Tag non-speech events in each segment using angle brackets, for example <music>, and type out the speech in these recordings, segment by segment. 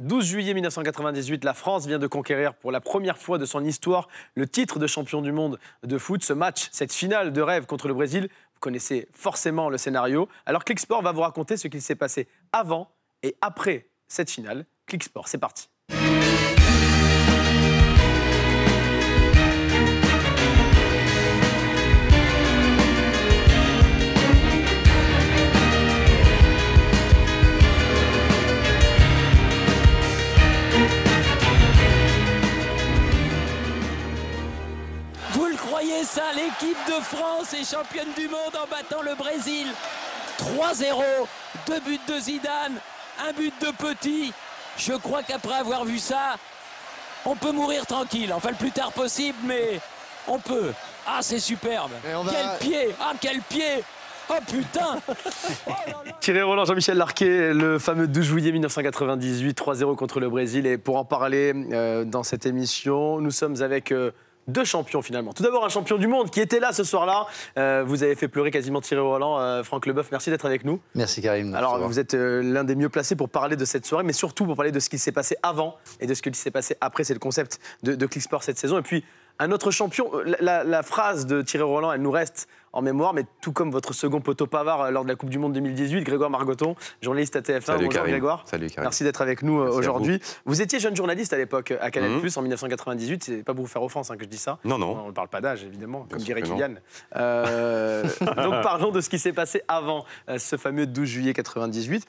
12 juillet 1998, la France vient de conquérir pour la première fois de son histoire le titre de champion du monde de foot. Ce match, cette finale de rêve contre le Brésil, vous connaissez forcément le scénario. Alors Clicksport va vous raconter ce qu'il s'est passé avant et après cette finale. Clicksport, c'est parti. ça, l'équipe de France est championne du monde en battant le Brésil. 3-0, deux buts de Zidane, un but de Petit. Je crois qu'après avoir vu ça, on peut mourir tranquille. Enfin, le plus tard possible, mais on peut. Ah, c'est superbe. Quel pied Ah, quel pied Oh putain <laughs> Thierry Roland, Jean-Michel Larquet, le fameux 12 juillet 1998, 3-0 contre le Brésil. Et pour en parler euh, dans cette émission, nous sommes avec... Euh, deux champions finalement. Tout d'abord un champion du monde qui était là ce soir-là. Euh, vous avez fait pleurer quasiment Thierry Roland. Euh, Franck Leboeuf, merci d'être avec nous. Merci Karim. Alors vous êtes euh, l'un des mieux placés pour parler de cette soirée, mais surtout pour parler de ce qui s'est passé avant et de ce qui s'est passé après. C'est le concept de, de Clicksport cette saison. Et puis un autre champion, euh, la, phrase de Thierry Roland, elle nous reste en mémoire, mais tout comme votre second poteau Pavard euh, lors de la Coupe du Monde 2018, Grégoire Margoton, journaliste à TF1. Salut, Bonjour Grégoire. Salut Merci d'être avec nous euh, aujourd'hui. Vous. étiez jeune journaliste à l'époque à Canal+, mhm. Plus en 1998, c'est pas pour vous faire offense hein, que je dis ça. Non, non. On ne parle pas d'âge, évidemment, comme dirait Kylian. <laughs> donc parlons de ce qui s'est passé avant ce fameux 12 juillet 1998.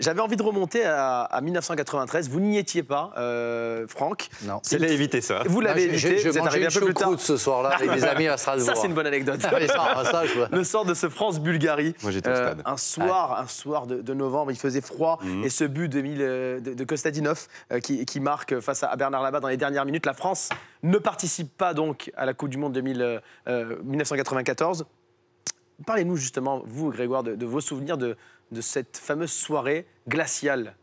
J'avais envie de remonter à, 1993. Vous n'y étiez pas, euh, Franck. Non. c'est a évité ça. Vous l'avez évité. Je, arrivé un peu plus tard. ce soir-là avec mes amis à Strasbourg. Ça, c'est une bonne anecdote. Ah, ah, le sort de ce France-Bulgarie. Moi, j'étais au euh, stade. Un soir, un soir de, novembre, il faisait froid. Mhm. Et ce but de, euh, de, Kostadinov qui, marque face à Bernard Labat dans les dernières minutes, la France ne participe pas donc à la Coupe du Monde 2000, 1994. Parlez-nous justement, vous, Grégoire, de vos souvenirs de, de cette fameuse soirée glaciale.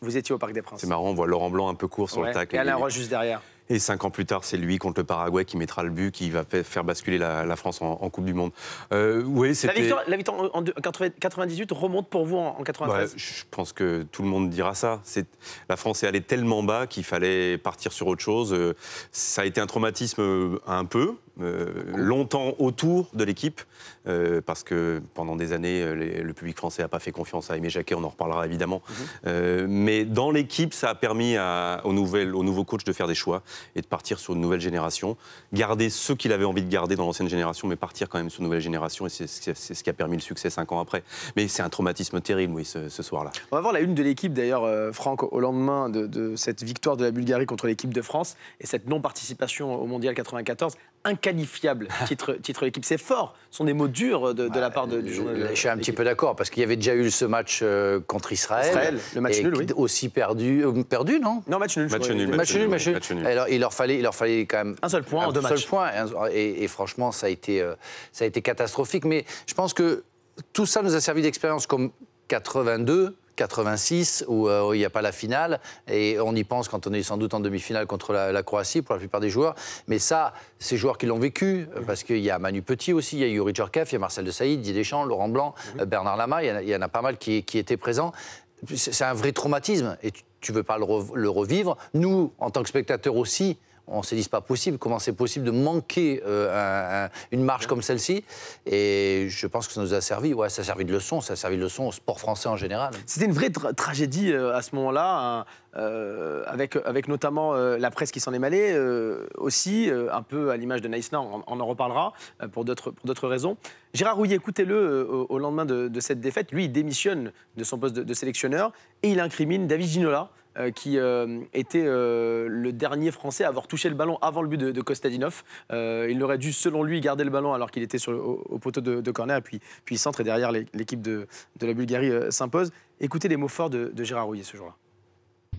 Vous étiez au Parc des Princes. C'est marrant, on voit Laurent Blanc un peu court sur le tac. Et Alain Roche juste derrière. Et cinq ans plus tard, c'est lui contre le Paraguay qui mettra le but, qui va faire basculer la, France en, Coupe du Monde. Euh, oui, la victoire, la victoire en, 98 remonte pour vous en, Je pense que tout le monde dira ça. La France est allée tellement bas qu'il fallait partir sur autre chose. Euh, ça a été un traumatisme euh, un peu, euh, longtemps autour de l'équipe, euh, parce que pendant des années, euh, le public français n'a pas fait confiance à Aimé Jacquet, on en reparlera évidemment. Mhm. mais dans l'équipe, ça a permis au, au nouveau coach de faire des choix et de partir sur une nouvelle génération, garder ceux qu'il avait envie de garder dans l'ancienne génération, mais partir quand même sur une nouvelle génération, et c'est ce qui a permis le succès cinq ans après. Mais c'est un traumatisme terrible, oui, ce, soir-là. On va voir la une de l'équipe, d'ailleurs, Franck, au lendemain de, de, cette victoire de la Bulgarie contre l'équipe de France et cette non-participation au Mondial 94 inqualifiable, <laughs> titre, titre l'équipe. C'est fort, ce sont des mots durs de, la part de, du journaliste. Je suis un petit peu d'accord, parce qu'il y avait déjà eu ce match euh, contre Israël. Israël, le match nul, oui. Aussi perdu, euh, perdu, non Non, match nul. Match nul, match nul, match nul. Alors, il, leur fallait, il leur fallait quand même... Un seul point en deux matchs. Point, et, franchement, ça a, été, euh, ça a été catastrophique. Mais je pense que tout ça nous a servi d'expérience comme 82 86 où, euh, il n'y a pas la finale et on y pense quand on est sans doute en demi-finale contre la, Croatie pour la plupart des joueurs. Mais ça, ces joueurs qui l'ont vécu, parce qu'il y a Manu Petit aussi, il y a Yuri Djorkaeff, il y a Marcel de Saïd, Didier Deschamps, Laurent Blanc, euh, Bernard Lama, il y, en a, pas mal qui, étaient présents. C'est un vrai traumatisme et tu ne veux pas le, revivre. Nous, en tant que spectateurs aussi, on se dit pas possible, comment c'est possible de manquer euh, une marche comme celle-ci. Et je pense que ça nous a servi, ouais, ça a servi de leçon, ça a servi de leçon au sport français en général. C'était une vraie tragédie euh, à ce moment-là, hein, euh, avec, notamment la presse qui s'en est mêlée, aussi un peu à l'image de Naïsna, on, on, en reparlera pour d'autres raisons. Gérard Rouillet, écoutez-le au, lendemain de, cette défaite, lui il démissionne de son poste de sélectionneur et il incrimine David Ginola. Euh, qui euh, était euh, le dernier Français à avoir touché le ballon avant le but de, Kostadinov. il aurait dû, selon lui, garder le ballon alors qu'il était au, poteau de, corner, puis, puis centre et derrière l'équipe de, de, la Bulgarie s'impose. Écoutez les mots forts de, Gérard Rouillet ce jour-là.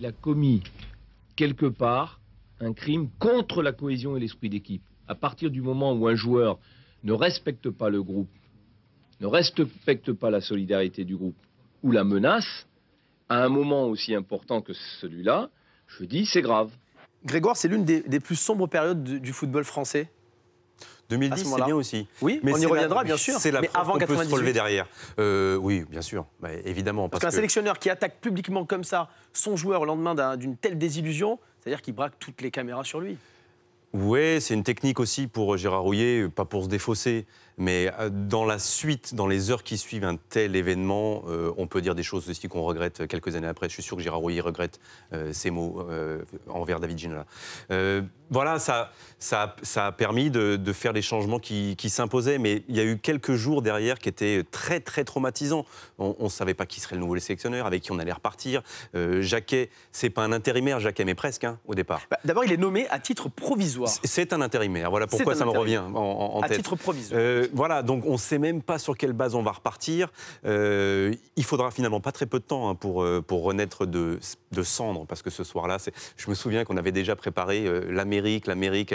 Il a commis quelque part un crime contre la cohésion et l'esprit d'équipe. À partir du moment où un joueur ne respecte pas le groupe, ne respecte pas la solidarité du groupe ou la menace, à un moment aussi important que celui-là, je dis c'est grave. Grégoire, c'est l'une des, plus sombres périodes du, football français. 2010, c'est bien aussi. Oui, mais on y reviendra, bien sûr. C'est la mais avant qu'on peut se relever derrière. Euh, oui, bien sûr, évidemment. Parce, qu'un sélectionneur qui attaque publiquement comme ça son joueur au lendemain d'une telle désillusion, c'est-à-dire qu'il braque toutes les caméras sur lui. Oui, c'est une technique aussi pour euh, Gérard Rouillet, pas pour se défausser, mais euh, dans la suite, dans les heures qui suivent un tel événement, euh, on peut dire des choses aussi qu'on regrette euh, quelques années après. Je suis sûr que Gérard Rouillet regrette ces mots envers David Ginola. voilà, ça, a permis de, faire les changements qui, s'imposaient, mais il y a eu quelques jours derrière qui étaient très, très traumatisants. On ne savait pas qui serait le nouveau sélectionneur, avec qui on allait repartir. Jacquet, c'est pas un intérimaire, Jacquet, mais presque, hein, au départ. Bah, d'abord, il est nommé à titre provisoire. C'est un intérimaire, voilà pourquoi ça me revient en, tête. À titre provisoire. Euh, voilà, donc on ne sait même pas sur quelle base on va repartir. Euh, il faudra finalement pas très peu de temps hein, pour, euh, pour renaître de, de cendres, parce que ce soir-là, je me souviens qu'on avait déjà préparé l'Amérique, l'Amérique, l'Amérique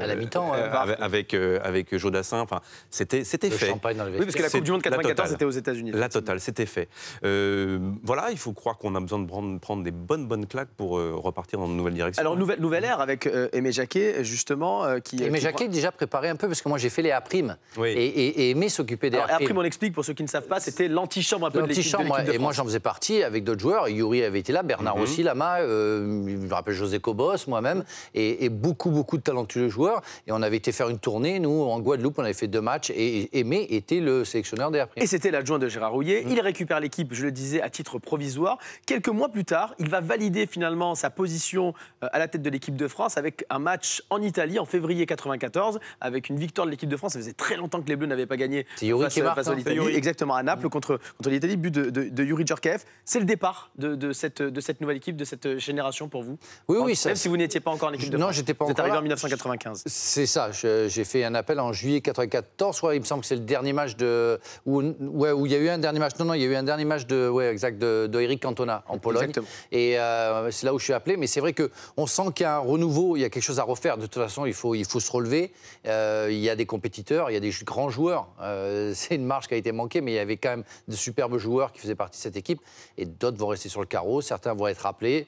à la mi-temps, hein, avec, avec Jodassin. Enfin, c'était c'était fait. Champagne dans le oui, parce que la Coupe du Monde 94, c'était aux États-Unis. La totale, c'était fait. voilà, il faut croire qu'on a besoin de prendre, des bonnes bonnes claques pour repartir dans une nouvelle direction. Alors nouvelle nouvelle ère avec Aimé Jacquet, justement, qui. Aimé Jacquet déjà préparé un peu, parce que moi j'ai fait les A primes. Oui et, et, s'occupait aimer s'occuper on explique pour ceux qui ne savent pas, c'était l'antichambre un peu de l'équipe Et moi, j'en faisais partie avec d'autres joueurs. Yuri avait été là, Bernard mhm. aussi, Lama, euh, je me rappelle José Cobos, moi-même, et, beaucoup, beaucoup de talentueux joueurs. Et on avait été faire une tournée, nous, en Guadeloupe, on avait fait deux matchs, et Aimé était le sélectionneur des Et c'était l'adjoint de Gérard Rouillet. Mhm. Il récupère l'équipe, je le disais, à titre provisoire. Quelques mois plus tard, il va valider finalement sa position euh, à la tête de l'équipe de France avec un match en Italie en février 94, avec une victoire de l'équipe de France. Ça faisait très longtemps que les Bleus n'avaient pas gagné face, à hein. Exactement, à Naples mm. contre, contre l'Italie, but de, de, Yuri Djurkaev C'est le départ de, cette, de cette nouvelle équipe, de cette euh, génération pour vous Oui, oui. même si vous n'étiez pas encore en équipe de France. Non, j'étais pas vous êtes arrivé en 1995. C'est ça, j'ai fait un appel en juillet 94, soit il me semble que c'est le dernier match de. Où, ouais, où il y a eu un dernier match. Non, non, il y a eu un dernier match de. Ouais, exact, de, Cantona en Pologne. Et euh, c'est là où je suis appelé, mais c'est vrai qu'on sent qu'il y a un renouveau, il y a quelque chose à refaire. De toute façon, il faut, il faut se relever. Euh, il y a des compétiteurs, il y a des grands joueurs. Euh, <laughs> c'est une marche qui a été manquée, mais il y avait quand même de superbes joueurs qui faisaient partie de cette équipe. Et d'autres vont rester sur le carreau, certains vont être rappelés,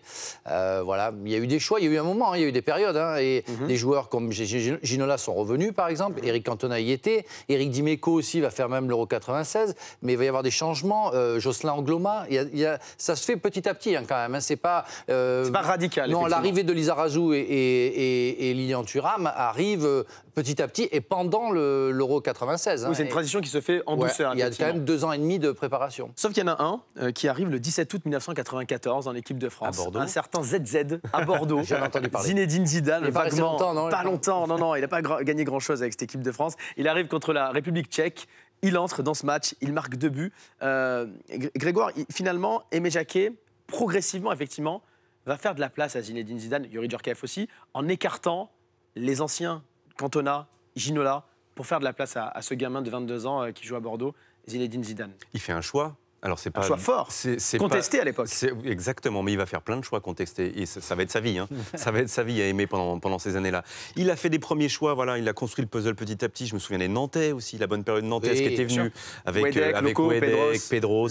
euh, voilà, il y a eu des choix, il y a eu un moment, hein, il y a eu des périodes. Hein. et mhm. des joueurs comme Ginola sont revenus, par exemple. Mhm. Eric Cantona y était. Eric Dimeco aussi va faire même l'Euro 96. Mais il va y avoir des changements. Euh, Jocelyn Angloma, il a, ça se fait petit à petit hein, quand même. C'est pas. radical. Non, l'arrivée de Lisa et, et Lilian Thuram arrive petit à petit, et pendant l'Euro 96. Hein, c'est une transition qui se fait en douceur. Il y a quand même deux ans et demi de préparation. Sauf qu'il y en a un euh, qui arrive le 17 août 1994 dans l'équipe de France. Un certain ZZ à Bordeaux. <laughs> entendu Zinedine Zidane, pas longtemps, non, non, il n'a pas gagné grand-chose avec cette équipe de France. Il arrive contre la République tchèque. Il entre dans ce match, il marque deux buts. Euh, Grégoire, finalement, Aimé Jacquet, progressivement, effectivement, va faire de la place à Zinedine Zidane, Yuri Djorkaeff aussi, en écartant les anciens Cantona, Ginola, pour faire de la place à, ce gamin de 22 ans euh, qui joue à Bordeaux, Zinedine Zidane. Il fait un choix alors c'est pas un choix fort, c'est contesté à l'époque. Exactement, mais il va faire plein de choix contestés. Et ça, va être sa vie, hein. <laughs> ça va être sa vie à aimer pendant, pendant ces années-là. Il a fait des premiers choix, voilà, il a construit le puzzle petit à petit. Je me souviens des Nantais aussi, la bonne période nantaise qui était venue avec Wedek, euh, avec Pedros.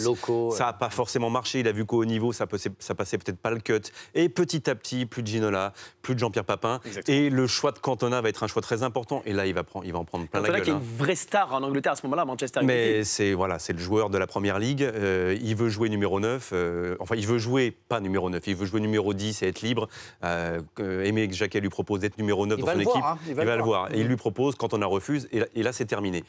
Ça n'a pas forcément marché. Il a vu qu'au haut niveau, ça, passait, ça passait peut-être pas le cut. Et petit à petit, plus de Ginola, plus de Jean-Pierre Papin. Et le choix de Cantona va être un choix très important. Et là, il va, prendre, il va en prendre plein la gueule. Cantona qui est une hein. vraie star en Angleterre à ce moment-là, Manchester United. Mais c'est voilà, le joueur de la Première Ligue euh, euh, il veut jouer numéro 9, euh, enfin il veut jouer pas numéro 9, il veut jouer numéro 10 et être libre. Euh, aimer que Jacquet lui propose d'être numéro 9 dans son équipe, hein, il, va il, va le voir. Et il lui propose quand on a refuse, et là, c'est terminé.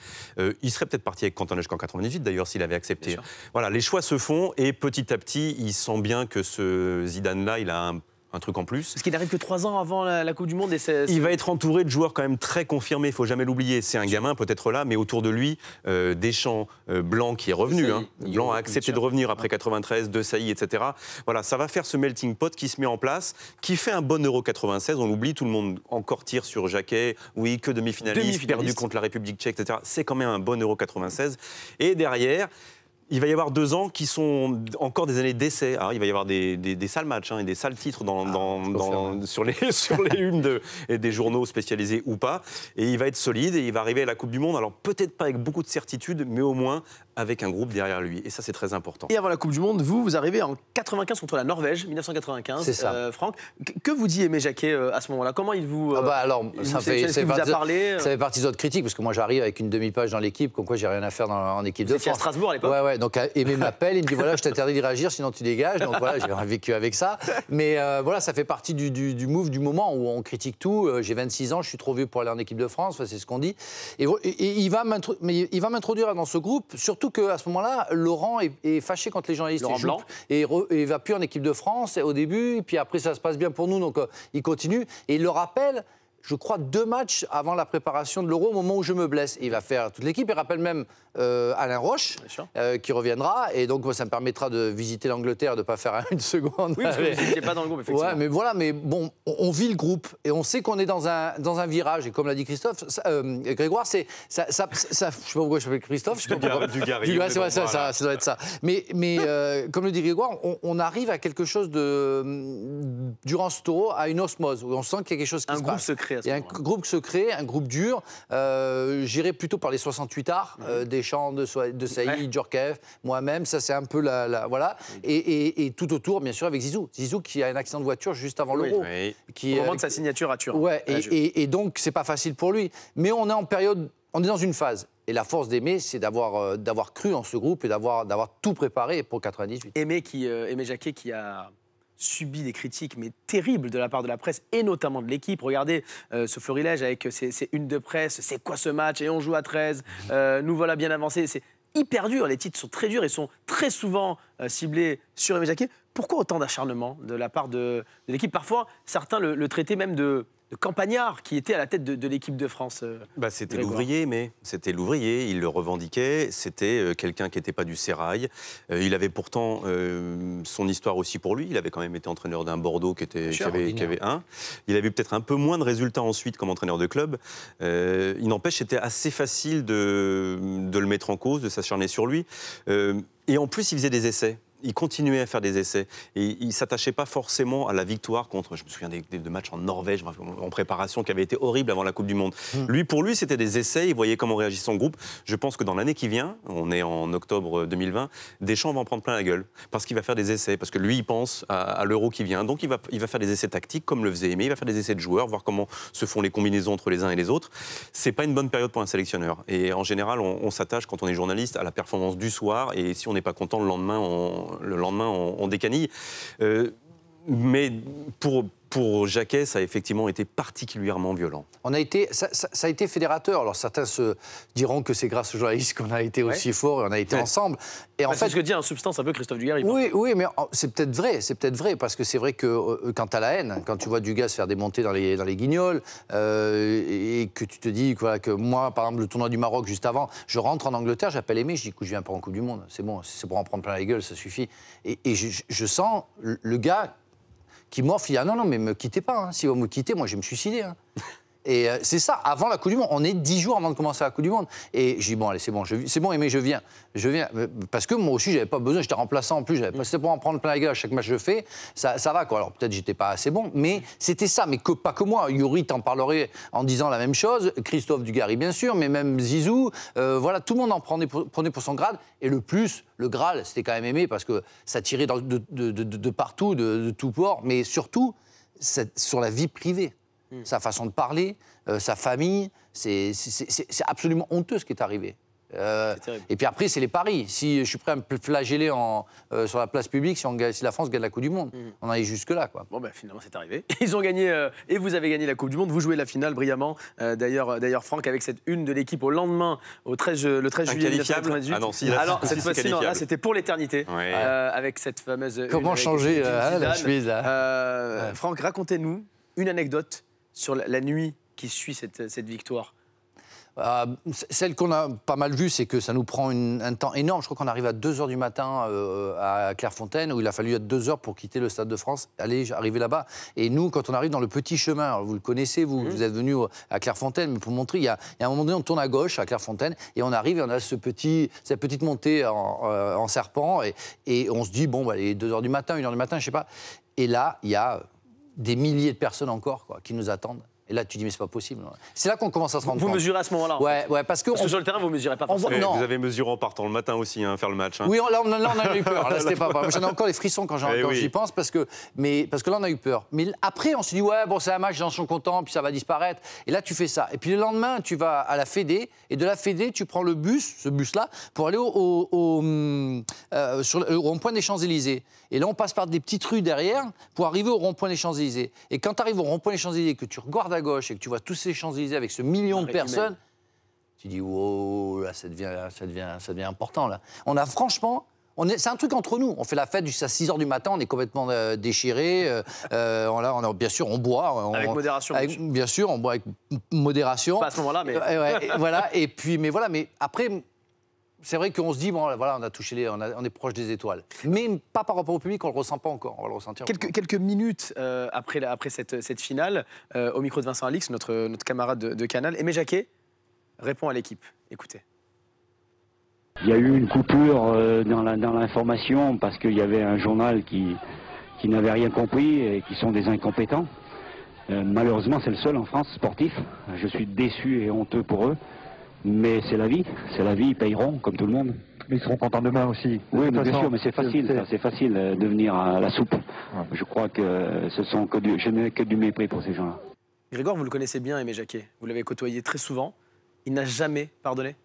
il serait peut-être parti avec Cantona jusqu'en 98 d'ailleurs s'il avait accepté. Voilà, les choix se font et petit à petit, il sent bien que ce Zidane-là, il a un un truc en plus. Parce qu'il n'arrive que trois ans avant la, Coupe du Monde. Il va être entouré de joueurs quand même très confirmés, il faut jamais l'oublier. C'est un gamin peut-être là, mais autour de lui, euh, Deschamps, euh, Blanc qui est revenu. Hein. Blanc a accepté de revenir après 93, De Sailly, etc. Voilà, ça va faire ce melting pot qui se met en place, qui fait un bon Euro 96. On l'oublie, tout le monde encore tire sur Jacquet. Oui, que demi-finaliste, perdu contre la République tchèque, etc. C'est quand même un bon Euro 96. Et derrière, il va y avoir deux ans qui sont encore des années d'essai. Ah, il va y avoir des, des, sales matchs hein, et des sales titres dans, ah, sur les, <laughs> sur les de, des journaux spécialisés ou pas. Et il va être solide et il va arriver à la Coupe du Monde. Alors peut-être pas avec beaucoup de certitude, mais au moins avec un groupe derrière lui. Et ça, c'est très important. Et avant la Coupe du Monde, vous, vous arrivez en 95 contre la Norvège, 1995. Euh, Franck, que vous dit Aimé Jacquet euh, à ce moment-là Comment il vous. Ah euh, bah alors, ça, fait, parlé, ça fait partie de votre critique, parce que moi, j'arrive avec une demi-page dans l'équipe, comme quoi j'ai rien à faire en équipe de France. à Strasbourg à l'époque. Donc euh, Aimé m'appelle, il me dit voilà, je t'interdis de réagir, sinon tu dégages. Donc voilà, j'ai vécu avec ça. Mais euh, voilà, ça fait partie du, du, move, du moment où on critique tout. Euh, j'ai 26 ans, je suis trop vieux pour aller en équipe de France, c'est ce qu'on dit. Et, mais il va m'introduire dans ce groupe, surtout qu'à ce moment-là, Laurent est, fâché quand les journalistes Laurent Blanc. et il va plus en équipe de France au début, puis après ça se passe bien pour nous, donc il continue. Et il le rappelle je crois, deux matchs avant la préparation de l'Euro, au moment où je me blesse. Et il va faire toute l'équipe. Il rappelle même euh, Alain Roche, euh, qui reviendra. Et donc, ça me permettra de visiter l'Angleterre, de ne pas faire <laughs> une seconde. Oui, parce que pas dans le groupe, effectivement. Ouais, mais voilà, mais bon, on, vit le groupe et on sait qu'on est dans un, dans un virage. Et comme l'a dit Christophe, euh, Grégoire, c'est. Ça, je ne sais pas pourquoi je m'appelle Christophe. Je Du, Gary, c'est ça, ça, ça, doit être ça. Mais, mais comme le dit Grégoire, on, arrive à quelque chose de. Durant ce taureau, à une osmose, où on sent qu'il y a quelque chose qui se passe. Un groupe secret. Il y a un groupe secret, un groupe dur. Euh, J'irai plutôt par les 68 arts, euh, des euh, Deschamps, de, de Saïd, moi-même. Ça, c'est un peu la. la voilà. Et, tout autour, bien sûr, avec Zizou. Zizou qui a un accident de voiture juste avant l'Euro. Oui, Qui, Au euh, sa signature à Turin. Ouais, et, et, et donc, c'est pas facile pour lui. Mais on est en période. On est dans une phase. Et la force d'aimer, c'est d'avoir euh, cru en ce groupe et d'avoir tout préparé pour 98. Aimé, qui, Jacquet qui a subi des critiques, mais terribles de la part de la presse et notamment de l'équipe. Regardez euh, ce florilège avec euh, ces une de presse, c'est quoi ce match Et on joue à 13, euh, nous voilà bien avancés. C'est hyper dur, les titres sont très durs et sont très souvent ciblés sur Aimé pourquoi autant d'acharnement de la part de, l'équipe Parfois, certains le, traitaient même de, campagnard qui était à la tête de, l'équipe de France. Euh, bah, c'était l'ouvrier, mais c'était l'ouvrier, il le revendiquait, c'était euh, quelqu'un qui n'était pas du sérail. Euh, il avait pourtant son histoire aussi pour lui, il avait quand même été entraîneur d'un Bordeaux qui, était, qui avait, un. Il avait peut-être un peu moins de résultats ensuite comme entraîneur de club. il n'empêche, c'était assez facile de, le mettre en cause, de s'acharner sur lui. et en plus, il faisait des essais il continuait à faire des essais. Et il s'attachait pas forcément à la victoire contre, je me souviens des, matchs en Norvège en préparation qui avaient été horribles avant la Coupe du Monde. Hmm. Lui, pour lui, c'était des essais, il voyait comment réagissait son groupe. Je pense que dans l'année qui vient, on est en octobre 2020, euh, Deschamps va en prendre plein la gueule parce qu'il va faire des essais, parce que lui, il pense à, l'euro qui vient. Donc il va, il va faire des essais tactiques comme le faisait Aimé, il va faire des essais de joueurs, voir comment se font les combinaisons entre les uns et les autres. C'est pas une bonne période pour un sélectionneur. Et en général, on s'attache quand on est journaliste à la performance du soir et si on n'est pas content le lendemain, on, le lendemain on, décanille. Euh, mais pour pour Jacquet, ça a effectivement été particulièrement violent. On a été, ça, a été fédérateur. Alors certains se diront que c'est grâce aux journalistes qu'on a été aussi fort forts et on a été ensemble. Et en bah, fait, c'est ce que dit en substance un peu Christophe Dugarry. Oui, oui, mais c'est peut-être vrai, c'est peut-être vrai parce que c'est vrai que euh, quand tu à la haine, quand tu vois gars se faire démonter dans les dans les guignols euh, et que tu te dis que moi, par exemple, le tournoi du Maroc juste avant, je rentre en Angleterre, j'appelle Aimé, je dis que je viens pas en Coupe du Monde, c'est bon, c'est pour en prendre plein la gueule, ça suffit. Et, je, je sens le gars qui morfle, il dit ah non, non, mais me quittez pas. Hein. Si vous me quittez, moi, je vais me suicider. Hein. <laughs> Et euh, c'est ça, avant la Coupe du Monde. On est dix jours avant de commencer la Coupe du Monde. Et j'ai dit, bon, allez, c'est bon, c'est bon, mais je viens. Je viens. Euh, parce que moi aussi, j'avais pas besoin, j'étais remplaçant en plus, j'avais c'était pour en prendre plein la gueule à chaque match que je fais. Ça, va, quoi. Alors peut-être j'étais pas assez bon, mais c'était ça, mais que, pas que moi. Yuri t'en parlerait en disant la même chose, Christophe Dugarry, bien sûr, mais même Zizou. Euh, voilà, tout le monde en prenait pour, son grade. Et le plus, le Graal, c'était quand même aimé parce que ça tirait de, de, partout, de, tout port, mais surtout, sur la vie privée. Mm. sa façon de parler, euh, sa famille. C'est absolument honteux ce qui est arrivé. Euh, et puis après, c'est les paris. Si je suis prêt à me flageller euh, sur la place publique si, si, la France gagne la Coupe du Monde, mm. on allait est jusque-là. Bon, ben finalement, c'est arrivé. <laughs> Ils ont gagné et vous avez gagné la Coupe du Monde. Vous jouez la finale brillamment. D'ailleurs, D'ailleurs, Franck, avec cette une de l'équipe au lendemain, au 13, le 13 juillet 1998. Ah Alors, cette fois-ci, c'était pour l'éternité. avec cette fameuse. Comment changer la suisse, Franck, racontez-nous une anecdote sur la, nuit qui suit cette, cette victoire euh, celle qu'on a pas mal vue, c'est que ça nous prend un temps énorme. Je crois qu'on arrive à 2h du matin euh, à Clairefontaine, où il a fallu 2 h pour quitter le Stade de France, aller arriver là-bas. Et nous, quand on arrive dans le petit chemin, vous le connaissez, vous, mmh. êtes venu à Clairefontaine, mais pour montrer, il y, a, un moment donné, on tourne à gauche à Clairefontaine, et on arrive, et on a ce petit, cette petite montée en, euh, serpent, et, on se dit, bon, bah, il est 2h du matin, 1h du matin, je sais pas. Et là, il y a des milliers de personnes encore qui nous attendent et là, tu dis, mais c'est pas possible. C'est là qu'on commence à se rendre compte. Vous mesurez à ce moment-là. Ouais, ouais, parce que. sur le terrain, vous mesurez pas forcément. Vous avez mesuré en partant le matin aussi, hein, faire le match. Hein. Oui, là, on, a eu peur. Là, <laughs> c'était pas, J'en ai encore les frissons quand eh j'y pense, parce que, mais, parce que là, on a eu peur. Mais après, on se dit, ouais, bon, c'est un match, les gens sont contents, puis ça va disparaître. Et là, tu fais ça. Et puis le lendemain, tu vas à la Fédé, et de la Fédé, tu prends le bus, ce bus-là, pour aller au, au, hum, euh, sur le, euh, rond-point des Champs-Élysées. Et là, on passe par des petites rues derrière pour arriver au rond-point des Champs-Élysées. Et quand tu arrives au rond-point des Champs-Élysées, que tu regardes gauche et que tu vois tous ces Champs-Élysées avec ce million de personnes, tu dis, wow, là, ça devient, ça devient, ça devient important, là. On a franchement. on est C'est un truc entre nous. On fait la fête jusqu'à 6 h du matin, on est complètement euh, déchiré. Euh, euh on, a bien sûr, on boit. avec modération. bien sûr, on boit avec modération. Pas à ce moment-là, mais. voilà. Et puis, mais voilà, mais après, c'est vrai qu'on se dit, bon, voilà, on a touché les, on, est proche des étoiles. Mais pas par rapport au public, on le ressent pas encore. quelques, minutes euh, après, cette, finale, euh, au micro de Vincent Alix, notre, camarade de, Canal, Aimé Jacquet répond à l'équipe. Écoutez. Il y a eu une coupure euh, dans l'information parce qu'il y avait un journal qui n'avait rien compris et qui sont des incompétents. malheureusement, c'est le seul en France sportif. Je suis déçu et honteux pour eux. Mais c'est la vie, c'est la vie, ils payeront comme tout le monde. Mais ils seront contents demain aussi. Oui, bien sûr, mais c'est facile, c'est facile euh, de venir à la soupe. Je crois que euh, ce sont que du, je n'ai que du mépris pour ces gens-là. Grégoire, vous le connaissez bien, Aimé Jacquet. Vous l'avez côtoyé très souvent. Il n'a jamais pardonné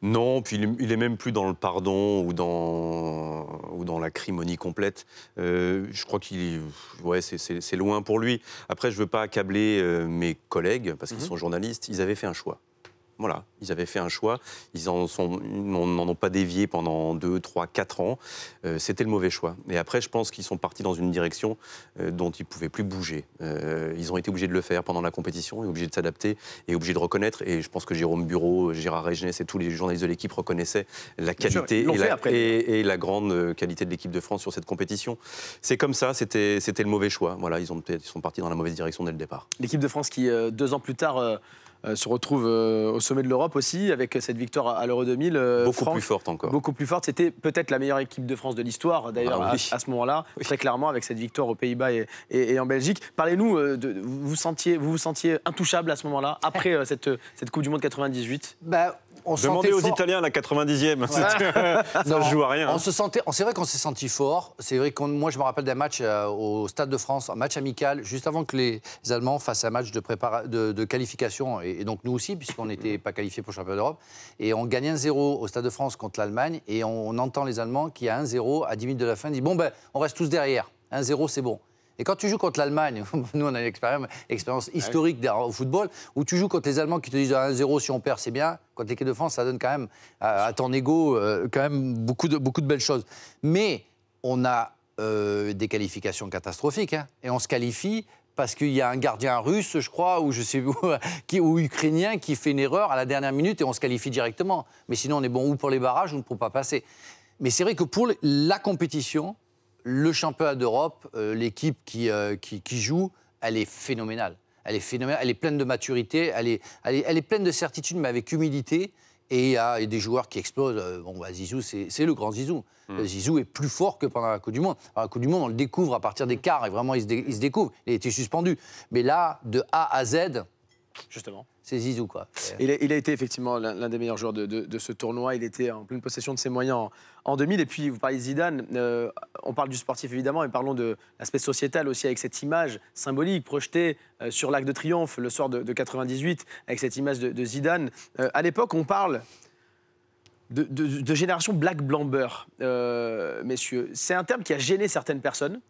non, puis il est même plus dans le pardon ou dans, ou dans la crimonie complète. Euh, je crois qu'il ouais, c'est loin pour lui. Après, je ne veux pas accabler mes collègues, parce qu'ils mhm. sont journalistes. Ils avaient fait un choix. Voilà, ils avaient fait un choix, ils n'en ont pas dévié pendant 2, 3, 4 ans. Euh, c'était le mauvais choix. Et après, je pense qu'ils sont partis dans une direction euh, dont ils ne pouvaient plus bouger. Euh, ils ont été obligés de le faire pendant la compétition, obligés de s'adapter, et obligés de reconnaître. Et je pense que Jérôme Bureau, Gérard Régenès et tous les journalistes de l'équipe reconnaissaient la qualité et, la, la, grande qualité de l'équipe de France sur cette compétition. C'est comme ça, c'était le mauvais choix. Voilà, ils, ont, ils sont partis dans la mauvaise direction dès le départ. L'équipe de France qui, deux ans plus tard, euh, se retrouve euh, au sommet de l'Europe aussi, avec cette victoire à, l'Euro 2000. Euh, beaucoup plus forte encore. Beaucoup plus forte. C'était peut-être la meilleure équipe de France de l'histoire, d'ailleurs, ah à, ce moment-là, très clairement, avec cette victoire aux Pays-Bas et, en Belgique. Parlez-nous, vous, sentiez, vous vous sentiez intouchable à ce moment-là, après <laughs> cette, Coupe du Monde 98 bah, on Demandez aux Italiens la 90e. <laughs> joue à rien. On se sentait, c'est vrai qu'on s'est senti fort. C'est vrai que moi, je me rappelle d'un match euh, au Stade de France, un match amical, juste avant que les Allemands fassent un match de, de, qualification, et, donc nous aussi, puisqu'on n'était pas qualifiés pour le championnat d'Europe. Et on gagne 1-0 au Stade de France contre l'Allemagne, et on, on, entend les Allemands qui, à 1-0, à 10 minutes de la fin, disent Bon, ben, on reste tous derrière. 1-0, c'est bon. Et quand tu joues contre l'Allemagne, <laughs> nous on a une expérience historique au football, où tu joues contre les Allemands qui te disent 1-0 si on perd c'est bien, contre l'équipe de France ça donne quand même à, ton ego euh, quand même beaucoup de, belles choses. Mais on a euh, des qualifications catastrophiques hein, et on se qualifie parce qu'il y a un gardien russe, je crois, ou je sais <laughs> ou ukrainien qui fait une erreur à la dernière minute et on se qualifie directement. Mais sinon on est bon ou pour les barrages ou pour pas passer. Mais c'est vrai que pour la compétition, le championnat d'Europe, euh, l'équipe euh, qui, joue, elle est phénoménale. Elle est elle est pleine de maturité, elle est, pleine de certitude, mais avec humilité. Et il y a des joueurs qui explosent. Euh, bon, bah, Zizou, c'est le grand Zizou. Hmm. Zizou est plus fort que pendant la Coupe du Monde. la Coupe du Monde, on le découvre à partir des quarts, et vraiment, il se, il se découvre. Il a été suspendu. Mais là, de A à Z. Justement c'est Zizou. Quoi. Il, a, été effectivement l'un des meilleurs joueurs de, ce tournoi. Il était en pleine possession de ses moyens en, 2000. Et puis, vous parlez de Zidane, euh, on parle du sportif évidemment, mais parlons de l'aspect sociétal aussi avec cette image symbolique projetée euh, sur l'Arc de Triomphe le soir de, 98, avec cette image de, Zidane. Euh, à l'époque, on parle de, génération black blamber, messieurs. C'est un terme qui a gêné certaines personnes.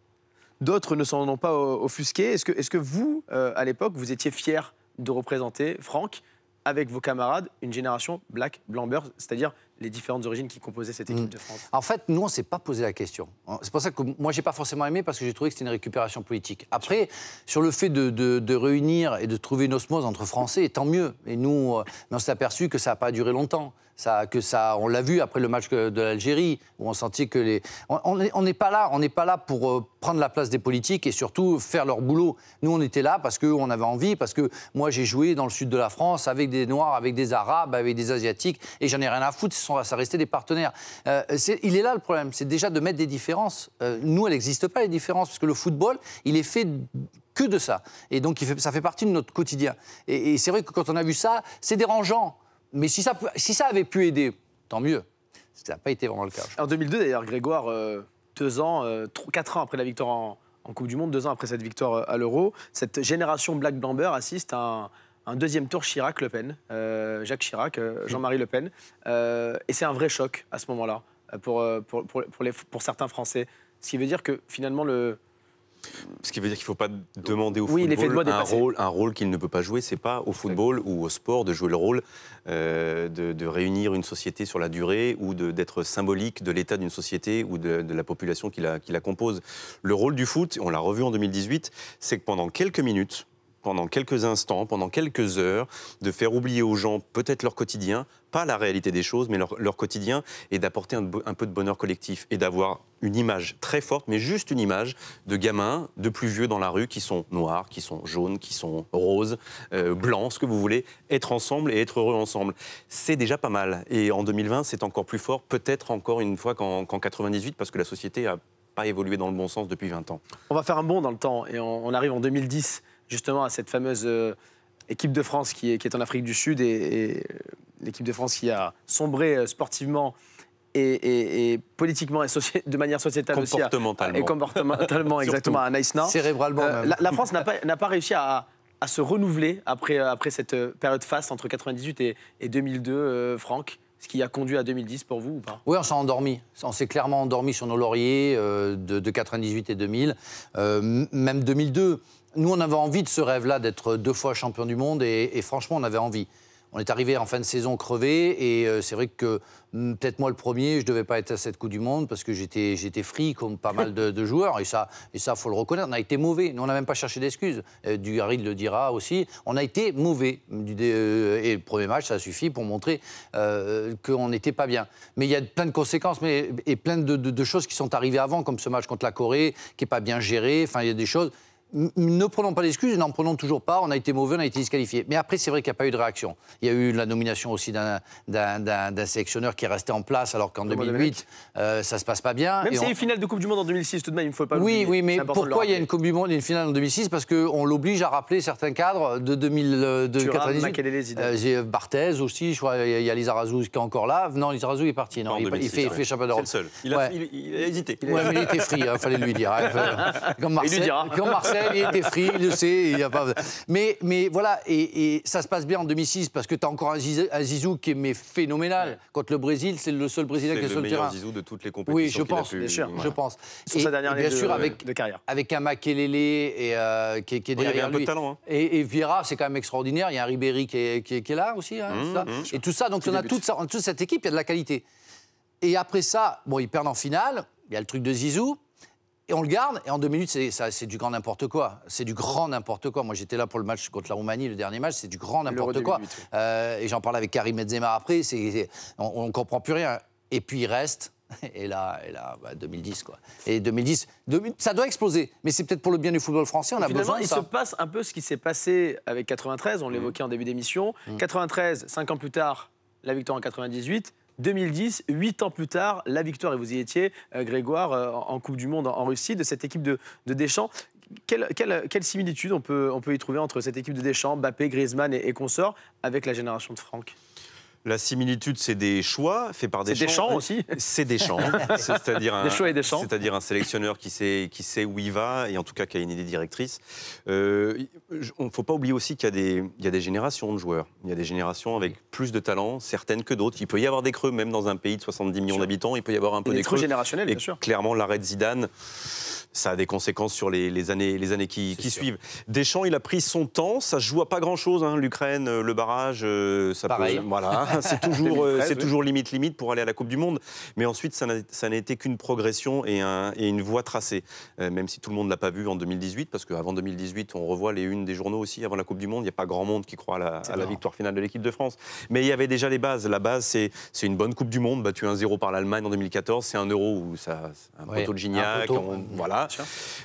D'autres ne s'en ont pas offusqué. Est-ce que, est que, vous, à l'époque, vous étiez fier de représenter, Franck, avec vos camarades, une génération black, beurre c'est-à-dire les différentes origines qui composaient cette équipe hmm. de France En fait, nous, on ne s'est pas posé la question. C'est pour ça que moi, n'ai pas forcément aimé parce que j'ai trouvé que c'était une récupération politique. Après, sur le fait de, réunir et de trouver une osmose entre Français, tant mieux. Et nous, euh, on s'est aperçu que ça n'a pas duré longtemps on l'a vu après le match de l'Algérie, où on sentit que les. On n'est pas là, on n'est pas là pour euh, prendre la place des politiques et surtout faire leur boulot. Nous, on était là parce qu'on avait envie, parce que moi, j'ai joué dans le sud de la France avec des Noirs, avec des Arabes, avec des Asiatiques, et j'en ai rien à foutre, ça restait des partenaires. Euh, il est là le problème, c'est déjà de mettre des différences. Euh, nous, elles n'existent pas, les différences, parce que le football, il est fait que de ça. Et donc, ça fait partie de notre quotidien. et c'est vrai que quand on a vu ça, c'est dérangeant. Mais si ça, avait pu aider, tant mieux. Ça n'a pas été vraiment le cas. En 2002, d'ailleurs, Grégoire, euh, ans, euh, quatre ans après la victoire en, Coupe du Monde, deux ans après cette victoire euh, à l'Euro, cette génération Black Blamber assiste à un, deuxième tour Chirac-Le Pen, Jacques Chirac, mmh. Jean-Marie Le Pen. et c'est un vrai choc à ce moment-là pour, pour certains Français. Ce qui veut dire que finalement, le, ce qui veut dire qu'il ne faut pas demander au football un, rôle, qu'il ne peut pas jouer. C'est pas au football ou au sport de jouer le rôle euh, de, réunir une société sur la durée ou d'être symbolique de l'état d'une société ou de, la population qui la, qui la compose. Le rôle du foot, on l'a revu en 2018, c'est que pendant quelques minutes, pendant quelques instants, pendant quelques heures, de faire oublier aux gens peut-être leur quotidien, pas la réalité des choses, mais leur, quotidien, et d'apporter un, peu de bonheur collectif, et d'avoir une image très forte, mais juste une image de gamins, de plus vieux dans la rue, qui sont noirs, qui sont jaunes, qui sont roses, euh, blancs, ce que vous voulez, être ensemble et être heureux ensemble. C'est déjà pas mal, et en 2020, c'est encore plus fort, peut-être encore une fois qu'en 1998, 98, parce que la société a pas évolué dans le bon sens depuis 20 ans. On va faire un bond dans le temps, et on arrive en 2010 justement à cette fameuse euh, équipe de France qui est, en Afrique du Sud et, euh, l'équipe de France qui a sombré euh, sportivement et, politiquement et de manière sociétale et comportementalement, <laughs> exactement, à Cérébralement. La, France n'a pas, réussi à, se renouveler après, après cette période faste entre 98 et, 2002, Franck. Ce qui a conduit à 2010 pour vous ou pas Oui, on s'est endormi. On s'est clairement endormi sur nos lauriers de, de, 98 et 2000, même 2002 nous, on avait envie de ce rêve-là d'être deux fois champion du monde et, franchement, on avait envie. On est arrivé en fin de saison crevé et euh, c'est vrai que hmm, peut-être moi le premier, je ne devais pas être à cette Coupe du Monde parce que j'étais, j'étais free comme pas mal de, joueurs et ça, et faut le reconnaître, on a été mauvais. Nous, on n'a même pas cherché d'excuses. Dugaril euh, Dugarry le dira aussi. On a été mauvais euh, et le premier match, ça suffit pour montrer qu'on n'était pas bien. Mais il y a plein de conséquences et plein de, de, choses qui sont arrivées avant, comme ce match contre la Corée qui n'est pas bien géré. Enfin, il y a des choses ne prenons pas d'excuses, n'en prenons toujours pas. On a été mauvais, on a été disqualifié. Mais après, c'est vrai qu'il n'y a pas eu de réaction. Il y a eu la nomination aussi d'un sélectionneur qui est resté en place, alors qu'en 2008, ça euh, ça se passe pas bien. Même s'il y a une finale de Coupe du Monde en 2006, tout de même, il ne faut pas Oui, oui, mais pourquoi il y a une Coupe du Monde et une finale en 2006 Parce qu'on l'oblige à rappeler certains cadres de 2098. Euh, euh, euh, Barthez aussi, je crois, il y a Lisa Razouz qui est encore là. Non, Lisa est parti. Non, il, fait, fait champion d'Europe. Il a, hésité. il était free, il hein, fallait lui dire. Hein. <laughs> Il lui dira il était free, sais. Il y a pas... mais, mais voilà, et, ça se passe bien en 2006 parce que tu as encore un Zizou, qui est mais phénoménal. Contre le Brésil, c'est le seul Brésilien qui est sur le terrain. C'est le meilleur Zizou de toutes les compétitions. Oui, je pense. Pu, je pense. Sur sa dernière de, avec, carrière. Avec un Makelele et, euh, qui, est derrière. il y a un peu de talent. Hein. Et, Vieira, c'est quand même extraordinaire. Il y a un Ribéry qui est, là aussi. Hein, mmh, mmh. Et tout ça, donc on a toute, toute cette équipe, il y a de la qualité. Et après ça, bon, ils perdent en finale. Il y a le truc de Zizou. Et on le garde, et en deux minutes, c'est du grand n'importe quoi. C'est du grand n'importe quoi. Moi, j'étais là pour le match contre la Roumanie, le dernier match, c'est du grand n'importe quoi. Euh, et j'en parlais avec Karim Benzema après, on ne comprend plus rien. Et puis, il reste, <laughs> et là, et là 2010, bah, quoi. Et 2010, ça doit exploser. Mais c'est peut-être pour le bien du football français, on a besoin de ça. il se passe un peu ce qui s'est passé avec 93, on mmh. l'évoquait en début d'émission. 93, mmh. cinq ans plus tard, la victoire en 98. 2010, huit ans plus tard, la victoire, et vous y étiez, euh, Grégoire, euh, en Coupe du Monde en Russie, de cette équipe de, Deschamps. Quelle, similitude on peut, on peut y trouver entre cette équipe de Deschamps, Bappé, Griezmann et consorts avec la génération de Franck la similitude, c'est des choix faits par des champs. C'est des champs aussi. C'est des champs. <laughs> C'est-à-dire un, C'est-à-dire un sélectionneur qui sait, qui sait où il va et en tout cas qui a une idée directrice. Il euh, ne faut pas oublier aussi qu'il y a, des, des générations de joueurs. Il y a des générations avec plus de talent, certaines que d'autres. Il peut y avoir des creux, même dans un pays de 70 millions d'habitants, il peut y avoir un peu des des, creux. générationnels, bien sûr. Clairement, l'arrêt de Zidane ça a des conséquences sur les, années, les années qui, suivent. Deschamps, il a pris son temps. Ça ne joue à pas grand-chose, hein, l'Ukraine, euh, le barrage. Euh, ça Pareil. <laughs> voilà, <laughs> c'est toujours, euh, toujours limite, limite pour aller à la Coupe du Monde. Mais ensuite, ça n'a été qu'une progression et, et, une voie tracée. même si tout le monde ne l'a pas vu en 2018, parce qu'avant 2018, on revoit les unes des journaux aussi. Avant la Coupe du Monde, il n'y a pas grand monde qui croit à la, victoire finale de l'équipe de France. Mais il y avait déjà les bases. La base, c'est une bonne Coupe du Monde, battue 1-0 par l'Allemagne en 2014. C'est un euro où ça, un poteau de Gignac. voilà.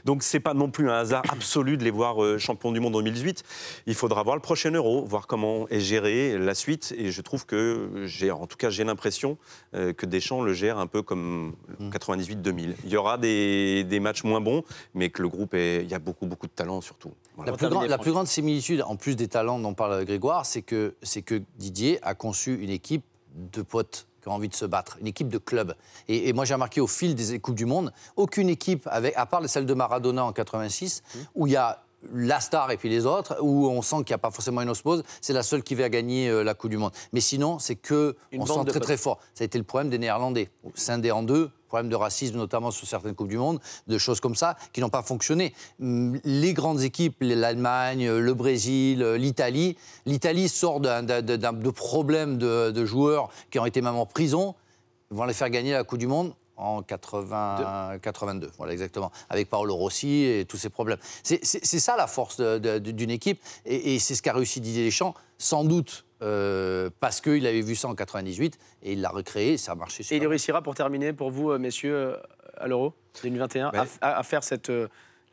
Donc c'est pas non plus un hasard absolu de les voir champion euh, champions du monde en 2018. Il faudra voir le prochain Euro, voir comment est gérée la suite. Et je trouve que, en tout cas, j'ai l'impression euh, que Deschamps le gère un peu comme 98-2000. Mm. Il y aura des, matchs moins bons, mais que le groupe est, il y a beaucoup beaucoup de talents surtout. La, plus la, plus grande similitude, en plus des talents dont parle Grégoire, c'est que c'est que Didier a conçu une équipe de potes qui ont envie de se battre, une équipe de club. Et, moi, j'ai remarqué au fil des Coupes du Monde, aucune équipe, avec, à part celle de Maradona en 86, mmh. où il y a la star et puis les autres, où on sent qu'il n'y a pas forcément une osmose, c'est la seule qui va gagner euh, la Coupe du Monde. Mais sinon, c'est que on sent très très fort. Ça a été le problème des Néerlandais. Scindés en deux, problèmes de racisme, notamment sur certaines Coupes du Monde, de choses comme ça qui n'ont pas fonctionné. Hum, les grandes équipes, l'Allemagne, euh, le Brésil, euh, l'Italie, l'Italie sort de problèmes de, joueurs qui ont été même en prison, vont les faire gagner la Coupe du Monde en 80, 82, voilà exactement, avec Paolo Rossi et tous ces problèmes. C'est ça la force d'une équipe, et, et c'est ce qu'a réussi Didier Deschamps, sans doute euh, parce qu'il avait vu ça en 98 et il l'a recréé, ça a marché Et il réussira pour terminer, pour vous, euh, messieurs, euh, à l'Euro 2021, ben, à, faire cette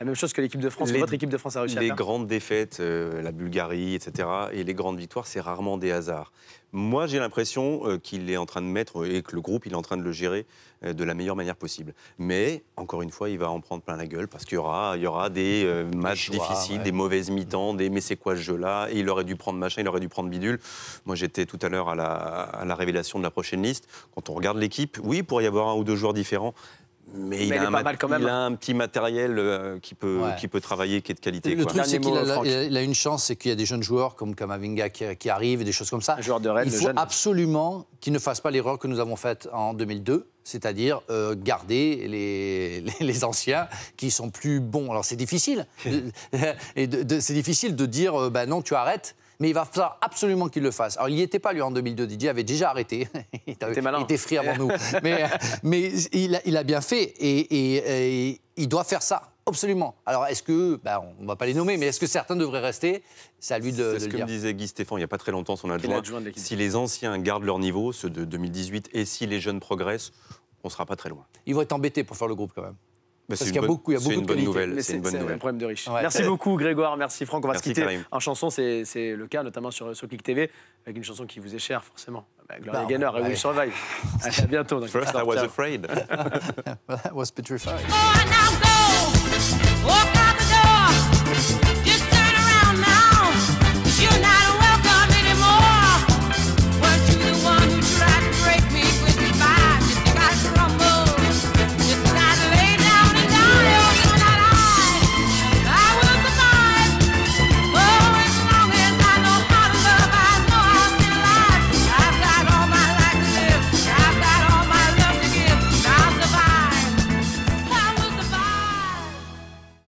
la même chose que l'équipe de France, votre équipe de France a réussi à les Les grandes défaites, euh, la Bulgarie, etc., et les grandes victoires, c'est rarement des hasards. Moi, j'ai l'impression euh, qu'il est en train de mettre et que le groupe, il est en train de le gérer euh, de la meilleure manière possible. Mais encore une fois, il va en prendre plein la gueule parce qu'il y aura, il y aura des matchs difficiles, des mauvaises mi-temps, des mais c'est quoi ce jeu-là Et il aurait dû prendre machin, il aurait dû prendre bidule. Moi, j'étais tout à l'heure à la, à la révélation de la prochaine liste. Quand on regarde l'équipe, oui, il pourrait y avoir un ou deux joueurs différents, mais, il, a un, a un, petit matériel euh, qui, peut, qui peut travailler, qui est de qualité. Le truc, c'est qu'il a, une chance, c'est qu'il y a des jeunes joueurs comme Kamavinga qui, qui arrivent, et des choses comme ça. de il faut absolument qu'il ne fasse pas l'erreur que nous avons faite en 2002, c'est-à-dire euh, garder les, anciens qui sont plus bons. Alors c'est difficile. <laughs> c'est difficile de dire, euh, bah non, tu arrêtes mais il va falloir absolument qu'il le fasse. Alors, il n'y était pas, lui, en 2002. Didier avait déjà arrêté. <laughs> il, était malin. il, était avant nous. <laughs> mais, il, a, bien fait et, il doit faire ça. Absolument. Alors, est-ce que, ben, on ne va pas les nommer, mais est-ce que certains devraient rester C'est à lui de, dire. C'est ce que me disait Guy Stéphane il n'y a pas très longtemps, son si les anciens gardent leur niveau, ceux de 2018, et si les jeunes progressent, on ne sera pas très loin. Ils vont être embêtés pour faire le groupe quand même. Bah, Parce qu'il y a beaucoup, il y a beaucoup de qualité. nouvelle, c'est une bonne nouvelle. un problème de riche. Merci beaucoup Grégoire, merci Franck. On va se quitter en chanson, c'est le cas notamment sur Click TV, avec une chanson qui vous est chère forcément. Bah, Gloria bah, Gaynor, et Will Survive. <laughs> à bientôt. First I was afraid. I <laughs> was petrified. Oh,